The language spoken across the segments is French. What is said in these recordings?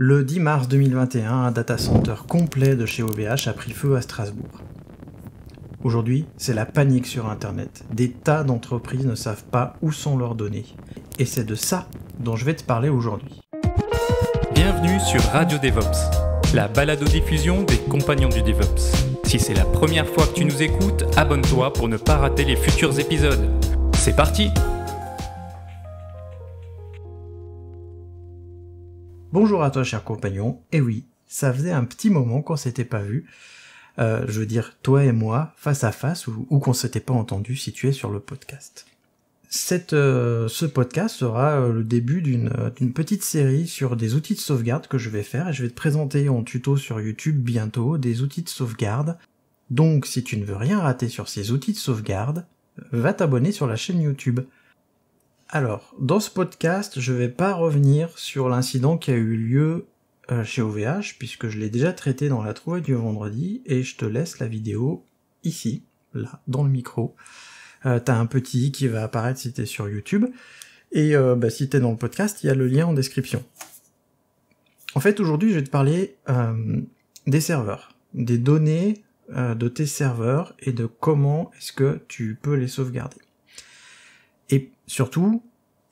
Le 10 mars 2021, un data center complet de chez OVH a pris feu à Strasbourg. Aujourd'hui, c'est la panique sur Internet. Des tas d'entreprises ne savent pas où sont leurs données. Et c'est de ça dont je vais te parler aujourd'hui. Bienvenue sur Radio DevOps, la balado-diffusion des compagnons du DevOps. Si c'est la première fois que tu nous écoutes, abonne-toi pour ne pas rater les futurs épisodes. C'est parti Bonjour à toi cher compagnon, et eh oui, ça faisait un petit moment qu'on s'était pas vu, euh, je veux dire toi et moi, face à face, ou, qu'on s'était pas entendu si tu es sur le podcast. Cette, euh, ce podcast sera euh, le début d'une petite série sur des outils de sauvegarde que je vais faire et je vais te présenter en tuto sur YouTube bientôt des outils de sauvegarde. Donc si tu ne veux rien rater sur ces outils de sauvegarde, va t'abonner sur la chaîne YouTube. Alors, dans ce podcast, je ne vais pas revenir sur l'incident qui a eu lieu euh, chez OVH, puisque je l'ai déjà traité dans la trouvaille du vendredi, et je te laisse la vidéo ici, là, dans le micro. Euh, t'as un petit i qui va apparaître si es sur YouTube, et euh, bah, si tu si dans le podcast, il y a le lien en description. En fait, aujourd'hui, je vais te parler des serveurs, des données de tes serveurs, et de comment est-ce que tu peux les sauvegarder. Et surtout,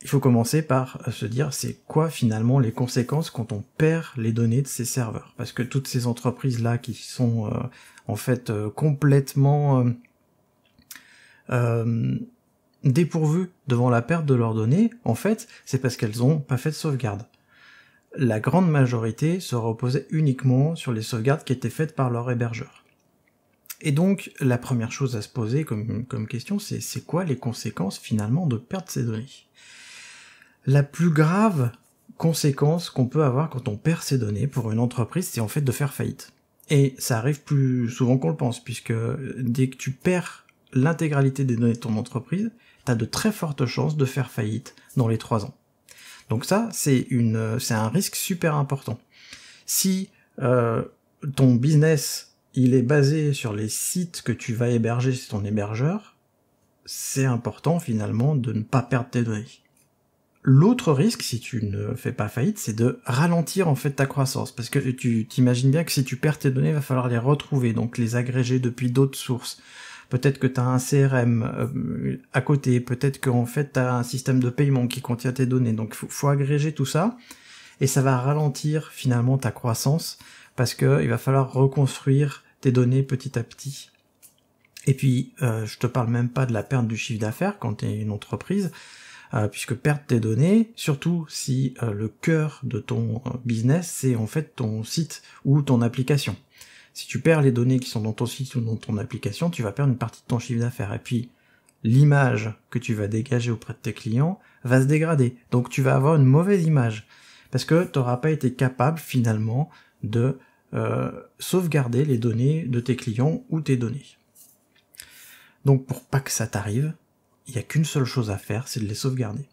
il faut commencer par euh, se dire c'est quoi finalement les conséquences quand on perd les données de ces serveurs. Parce que toutes ces entreprises-là qui sont euh, en fait euh, complètement dépourvues devant la perte de leurs données, en fait, c'est parce qu'elles ont pas fait de sauvegarde. La grande majorité se reposait uniquement sur les sauvegardes qui étaient faites par leur hébergeur. Et donc, la première chose à se poser comme, comme question, c'est c'est quoi les conséquences finalement de perdre ces données la plus grave conséquence qu'on peut avoir quand on perd ses données pour une entreprise, c'est en fait de faire faillite. Et ça arrive plus souvent qu'on le pense, puisque dès que tu perds l'intégralité des données de ton entreprise, tu as de très fortes chances de faire faillite dans les trois ans. Donc ça, c'est c'est un risque super important. Si euh, ton business il est basé sur les sites que tu vas héberger, c'est ton hébergeur, c'est important finalement de ne pas perdre tes données. L'autre risque, si tu ne fais pas faillite, c'est de ralentir en fait ta croissance, parce que tu t'imagines bien que si tu perds tes données, il va falloir les retrouver, donc les agréger depuis d'autres sources. Peut-être que tu as un CRM euh, à côté, peut-être qu'en fait tu as un système de paiement qui contient tes données, donc faut, faut agréger tout ça, et ça va ralentir finalement ta croissance, parce que il va falloir reconstruire tes données petit à petit. Et puis, euh, je te parle même pas de la perte du chiffre d'affaires quand tu es une entreprise. Euh, puisque perdre tes données, surtout si euh, le cœur de ton euh, business, c'est en fait ton site ou ton application. Si tu perds les données qui sont dans ton site ou dans ton application, tu vas perdre une partie de ton chiffre d'affaires. Et puis, l'image que tu vas dégager auprès de tes clients va se dégrader. Donc, tu vas avoir une mauvaise image. Parce que tu n'auras pas été capable, finalement, de sauvegarder les données de tes clients ou tes données. Donc, pour pas que ça t'arrive, il n'y a qu'une seule chose à faire, c'est de les sauvegarder.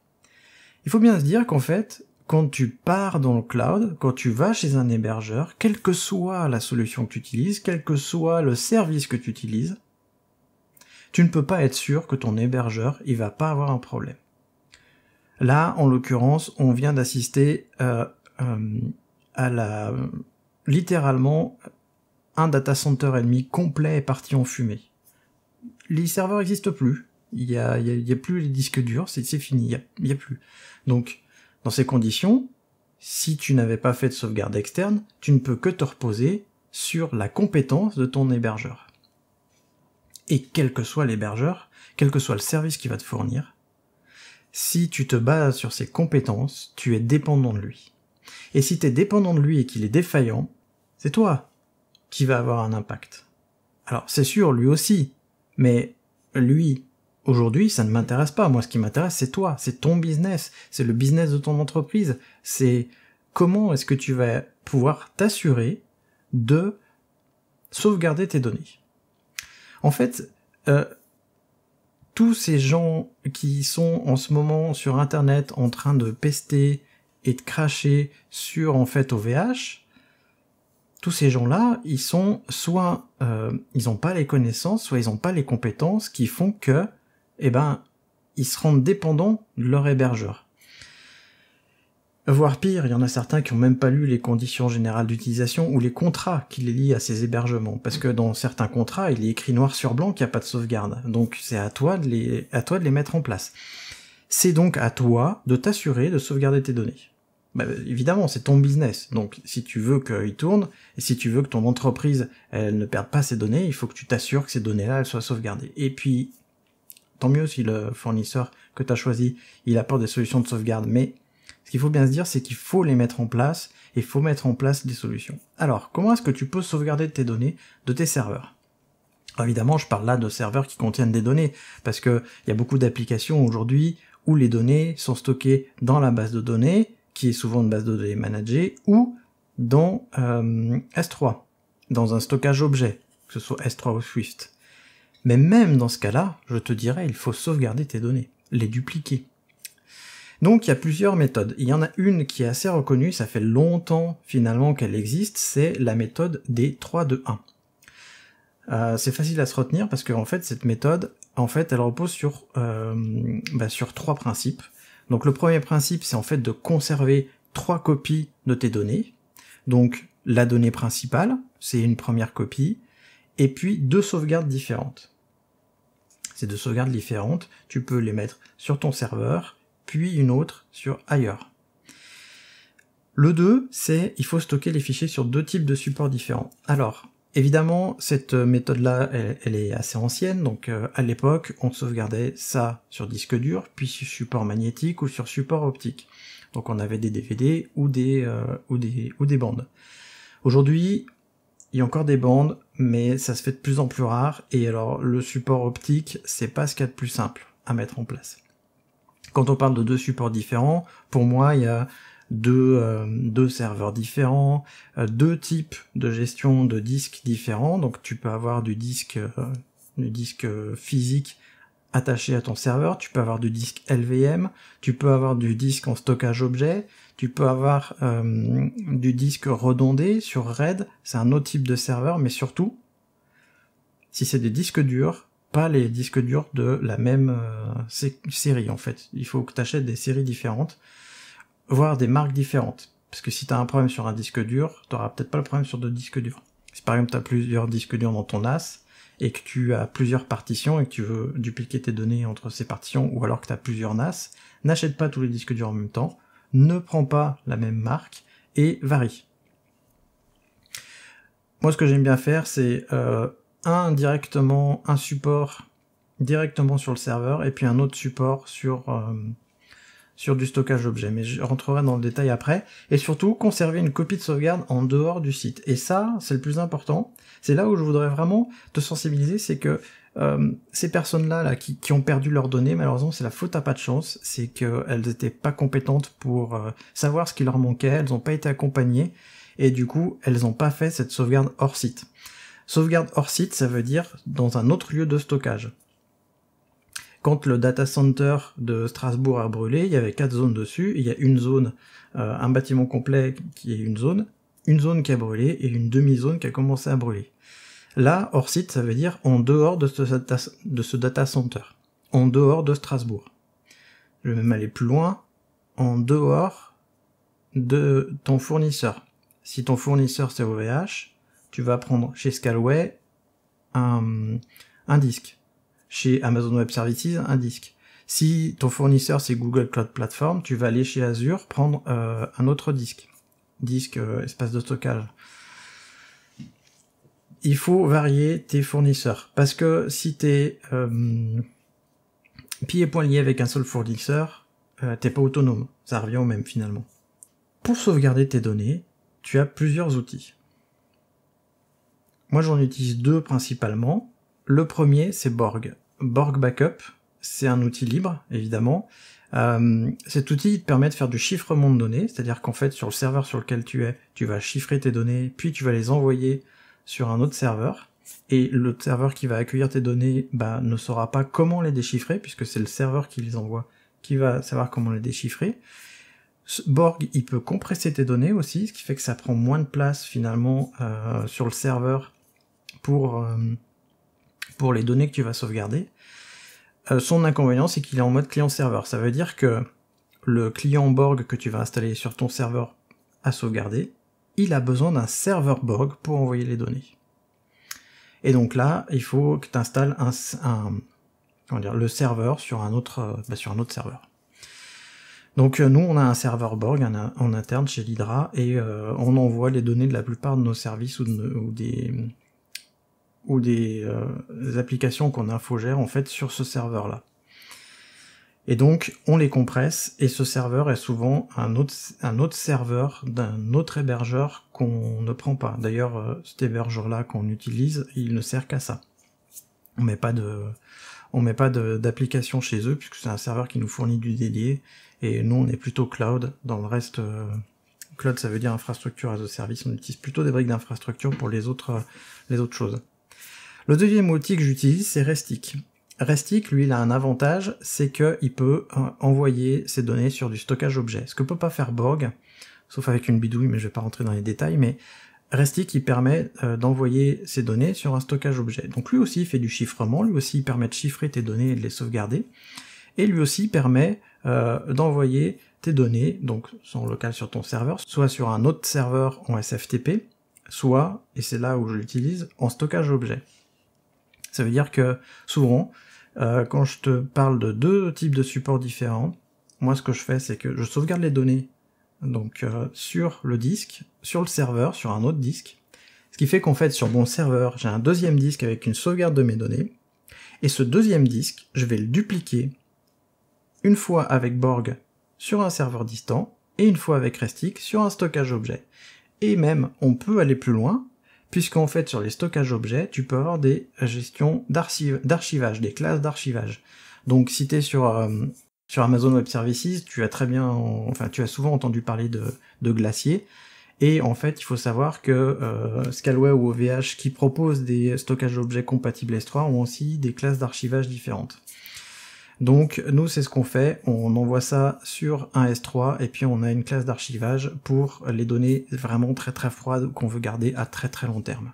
Il faut bien se dire qu'en fait, quand tu pars dans le cloud, quand tu vas chez un hébergeur, quelle que soit la solution que tu utilises, quel que soit le service que tu utilises, tu ne peux pas être sûr que ton hébergeur, il va pas avoir un problème. Là, en l'occurrence, on vient d'assister euh, euh, à la littéralement un data center ennemi complet est parti en fumée. Les serveurs n'existent plus, il n'y a, y y a, plus les disques durs, c'est fini, il y a, plus. Donc, dans ces conditions, si tu n'avais pas fait de sauvegarde externe, tu ne peux que te reposer sur la compétence de ton hébergeur. Et quel que soit l'hébergeur, quel que soit le service qu'il va te fournir, si tu te bases sur ses compétences, tu es dépendant de lui. Et si tu es dépendant de lui et qu'il est défaillant, c'est toi qui va avoir un impact. Alors c'est sûr, lui aussi, mais lui, Aujourd'hui, ça ne m'intéresse pas. Moi, ce qui m'intéresse, c'est toi, c'est ton business, c'est le business de ton entreprise. C'est comment est-ce que tu vas pouvoir t'assurer de sauvegarder tes données. En fait, euh, tous ces gens qui sont en ce moment sur Internet en train de pester et de cracher sur en fait OVH, tous ces gens-là, ils sont soit euh, ils n'ont pas les connaissances, soit ils n'ont pas les compétences qui font que eh ben, ils se rendent dépendants de leur hébergeur. Voire pire, il y en a certains qui n'ont même pas lu les conditions générales d'utilisation ou les contrats qui les lient à ces hébergements, parce que dans certains contrats, il est écrit noir sur blanc qu'il n'y a pas de sauvegarde, donc c'est à toi de les, à toi de les mettre en place. C'est donc à toi de t'assurer de sauvegarder tes données. Bah, évidemment, c'est ton business. Donc, si tu veux qu'il tourne, et si tu veux que ton entreprise, elle ne perde pas ses données, il faut que tu t'assures que ces données-là, elles soient sauvegardées. Et puis, Tant mieux si le fournisseur que tu as choisi, il apporte des solutions de sauvegarde, mais ce qu'il faut bien se dire, c'est qu'il faut les mettre en place et faut mettre en place des solutions. Alors, comment est-ce que tu peux sauvegarder tes données de tes serveurs Évidemment, je parle là de serveurs qui contiennent des données, parce qu'il y a beaucoup d'applications aujourd'hui où les données sont stockées dans la base de données, qui est souvent une base de données managée, ou dans euh, S3, dans un stockage objet, que ce soit S3 ou Swift. Mais même dans ce cas-là, je te dirais, il faut sauvegarder tes données, les dupliquer. Donc il y a plusieurs méthodes. Il y en a une qui est assez reconnue, ça fait longtemps finalement qu'elle existe, c'est la méthode des 3 2 1. c'est facile à se retenir parce qu'en fait cette méthode, en fait, elle repose sur, euh, bah, sur trois principes. Donc le premier principe, c'est en fait de conserver trois copies de tes données. Donc la donnée principale, c'est une première copie, et puis deux sauvegardes différentes. C'est deux sauvegardes différentes, tu peux les mettre sur ton serveur, puis une autre sur ailleurs. Le 2, c'est il faut stocker les fichiers sur deux types de supports différents. Alors, évidemment, cette méthode-là, elle, est assez ancienne, donc euh, à l'époque, on sauvegardait ça sur disque dur, puis sur support magnétique ou sur support optique. Donc on avait des DVD ou des, euh, ou des, ou des bandes. Aujourd'hui, il y a encore des bandes mais ça se fait de plus en plus rare. Et alors, le support optique, c'est pas ce qu'il y a de plus simple à mettre en place. Quand on parle de deux supports différents, pour moi, il y a deux, euh, serveurs différents, euh, deux types de gestion de disques différents. Donc, tu peux avoir du disque, euh, du disque physique attaché à ton serveur, tu peux avoir du disque LVM, tu peux avoir du disque en stockage objet, tu peux avoir euh, du disque redondé sur RAID, c'est un autre type de serveur, mais surtout, si c'est des disques durs, pas les disques durs de la même euh, série en fait. Il faut que tu achètes des séries différentes, voire des marques différentes. Parce que si tu as un problème sur un disque dur, tu peut-être pas le problème sur deux disques durs. Si par exemple tu as plusieurs disques durs dans ton NAS, et que tu as plusieurs partitions et que tu veux dupliquer tes données entre ces partitions ou alors que tu as plusieurs NAS, n'achète pas tous les disques durs en même temps, ne prends pas la même marque et varie. Moi, ce que j'aime bien faire, c'est euh, un directement un support directement sur le serveur et puis un autre support sur euh, sur du stockage d'objets, mais je rentrerai dans le détail après. Et surtout, conserver une copie de sauvegarde en dehors du site. Et ça, c'est le plus important. C'est là où je voudrais vraiment te sensibiliser, c'est que euh, ces personnes-là là, qui, ont perdu leurs données, malheureusement, c'est la faute à pas de chance, c'est qu'elles n'étaient pas compétentes pour euh, savoir ce qui leur manquait, elles n'ont pas été accompagnées, et du coup, elles n'ont pas fait cette sauvegarde hors site. Sauvegarde hors site, ça veut dire dans un autre lieu de stockage. Quand le data center de Strasbourg a brûlé, il y avait quatre zones dessus. Il y a une zone, euh, un bâtiment complet qui est une zone, une zone qui a brûlé et une demi-zone qui a commencé à brûler. Là, hors site, ça veut dire en dehors de ce, data, center, en dehors de Strasbourg. Je vais même aller plus loin, en dehors de ton fournisseur. Si ton fournisseur c'est OVH, tu vas prendre chez Scalway un disque chez Amazon Web Services un disque. Si ton fournisseur c'est Google Cloud Platform, tu vas aller chez Azure prendre euh, un autre disque, disque euh, espace de stockage. Il faut varier tes fournisseurs parce que si tu es euh, pieds et poings liés avec un seul fournisseur, tu t'es pas autonome. Ça revient au même finalement. Pour sauvegarder tes données, tu as plusieurs outils. Moi j'en utilise deux principalement. Le premier c'est Borg. Borg Backup, c'est un outil libre, évidemment. Euh, cet outil te permet de faire du chiffrement de données, c'est-à-dire qu'en fait sur le serveur sur lequel tu es, tu vas chiffrer tes données, puis tu vas les envoyer sur un autre serveur, et le serveur qui va accueillir tes données bah, ne saura pas comment les déchiffrer, puisque c'est le serveur qui les envoie qui va savoir comment les déchiffrer. Borg, il peut compresser tes données aussi, ce qui fait que ça prend moins de place finalement euh, sur le serveur pour... Euh, pour les données que tu vas sauvegarder. Euh, son inconvénient, c'est qu'il est en mode client-serveur. Ça veut dire que le client Borg que tu vas installer sur ton serveur à sauvegarder, il a besoin d'un serveur Borg pour envoyer les données. Et donc là, il faut que tu installes un, un comment dire, le serveur sur un autre, euh, bah, sur un autre serveur. Donc euh, nous, on a un serveur Borg en, interne chez l'Hydra et on envoie les données de la plupart de nos services ou des, ou euh, des, applications qu'on infogère en fait sur ce serveur là. Et donc on les compresse et ce serveur est souvent un autre, un autre serveur d'un autre hébergeur qu'on ne prend pas. D'ailleurs euh, cet hébergeur là qu'on utilise il ne sert qu'à ça. On met pas de on met pas d'application chez eux puisque c'est un serveur qui nous fournit du dédié et nous on est plutôt cloud dans le reste euh, cloud ça veut dire infrastructure as a service on utilise plutôt des briques d'infrastructure pour les autres les autres choses. Le deuxième outil que j'utilise, c'est Restic. Restic, lui, il a un avantage, c'est qu'il peut euh, envoyer ses données sur du stockage objet, ce que peut pas faire Borg, sauf avec une bidouille, mais je vais pas rentrer dans les détails, mais Restic, il permet euh, d'envoyer ses données sur un stockage objet. Donc lui aussi, il fait du chiffrement, lui aussi, il permet de chiffrer tes données et de les sauvegarder, et lui aussi permet euh, d'envoyer tes données, donc son local sur ton serveur, soit sur un autre serveur en SFTP, soit, et c'est là où je l'utilise, en stockage objet. Ça veut dire que souvent, euh, quand je te parle de deux types de supports différents, moi ce que je fais c'est que je sauvegarde les données donc euh, sur le disque, sur le serveur, sur un autre disque. Ce qui fait qu'en fait sur mon serveur j'ai un deuxième disque avec une sauvegarde de mes données. Et ce deuxième disque, je vais le dupliquer une fois avec Borg sur un serveur distant et une fois avec Restic sur un stockage objet. Et même, on peut aller plus loin, puisqu'en fait sur les stockages objets, tu peux avoir des gestions d'archivage, des classes d'archivage. Donc si tu es euh, sur, Amazon Web Services, tu as très bien, enfin tu as souvent entendu parler de, de Glacier. Et en fait, il faut savoir que euh, Scalway ou OVH qui proposent des stockages d'objets compatibles S3 ont aussi des classes d'archivage différentes. Donc nous, c'est ce qu'on fait, on envoie ça sur un S3 et puis on a une classe d'archivage pour les données vraiment très très froides qu'on veut garder à très très long terme.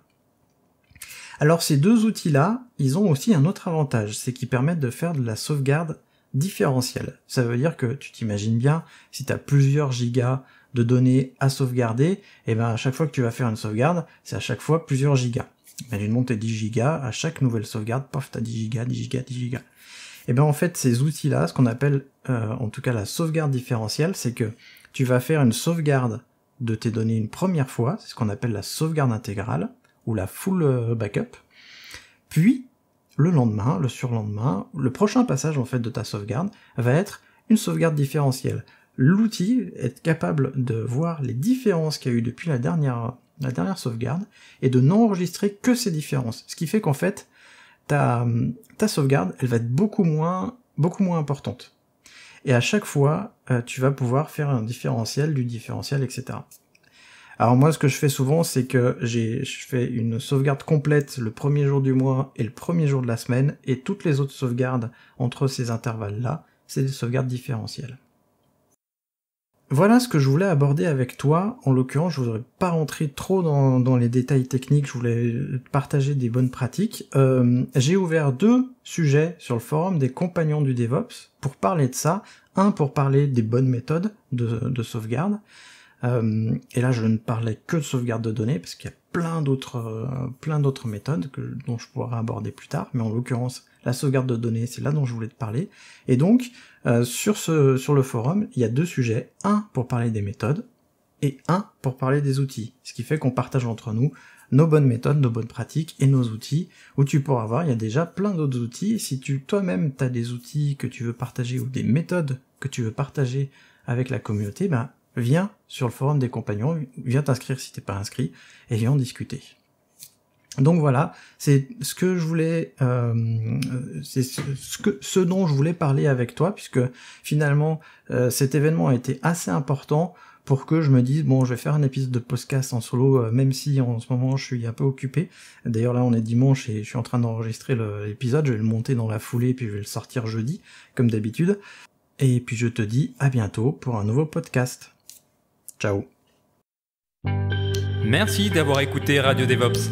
Alors ces deux outils-là, ils ont aussi un autre avantage, c'est qu'ils permettent de faire de la sauvegarde différentielle. Ça veut dire que tu t'imagines bien, si tu as plusieurs gigas de données à sauvegarder, et eh bien à chaque fois que tu vas faire une sauvegarde, c'est à chaque fois plusieurs gigas. Imagine tes 10 gigas, à chaque nouvelle sauvegarde, pof, t'as 10 gigas, 10 gigas, 10 gigas. Et eh bien en fait, ces outils-là, ce qu'on appelle euh, en tout cas la sauvegarde différentielle, c'est que tu vas faire une sauvegarde de tes données une première fois, c'est ce qu'on appelle la sauvegarde intégrale ou la full euh, backup. Puis le lendemain, le surlendemain, le prochain passage en fait de ta sauvegarde va être une sauvegarde différentielle. L'outil est capable de voir les différences qu'il y a eu depuis la dernière la dernière sauvegarde et de n'enregistrer que ces différences. Ce qui fait qu'en fait, ta, ta sauvegarde, elle va être beaucoup moins, beaucoup moins importante. Et à chaque fois, euh, tu vas pouvoir faire un différentiel du différentiel, etc. Alors moi, ce que je fais souvent, c'est que j'ai, je fais une sauvegarde complète le premier jour du mois et le premier jour de la semaine, et toutes les autres sauvegardes entre ces intervalles-là, c'est des sauvegardes différentielles. Voilà ce que je voulais aborder avec toi. En l'occurrence, je voudrais pas rentrer trop dans, les détails techniques. Je voulais partager des bonnes pratiques. Euh, j'ai ouvert deux sujets sur le forum des compagnons du DevOps pour parler de ça. Un pour parler des bonnes méthodes de, sauvegarde. Euh, et là, je ne parlais que de sauvegarde de données parce qu'il y a plein d'autres euh, plein d'autres méthodes que, dont je pourrais aborder plus tard. Mais en l'occurrence, la sauvegarde de données, c'est là dont je voulais te parler. Et donc, euh, sur, ce, sur le forum, il y a deux sujets, un pour parler des méthodes, et un pour parler des outils, ce qui fait qu'on partage entre nous nos bonnes méthodes, nos bonnes pratiques et nos outils, où tu pourras voir, il y a déjà plein d'autres outils, si tu toi-même tu as des outils que tu veux partager ou des méthodes que tu veux partager avec la communauté, bah, viens sur le forum des compagnons, viens t'inscrire si t'es pas inscrit, et viens en discuter. Donc voilà, c'est ce que je voulais, euh, c'est ce, que, ce dont je voulais parler avec toi, puisque finalement euh, cet événement a été assez important pour que je me dise bon, je vais faire un épisode de podcast en solo, euh, même si en ce moment je suis un peu occupé. D'ailleurs là, on est dimanche et je suis en train d'enregistrer l'épisode. Je vais le monter dans la foulée puis je vais le sortir jeudi, comme d'habitude. Et puis je te dis à bientôt pour un nouveau podcast. Ciao. Merci d'avoir écouté Radio DevOps.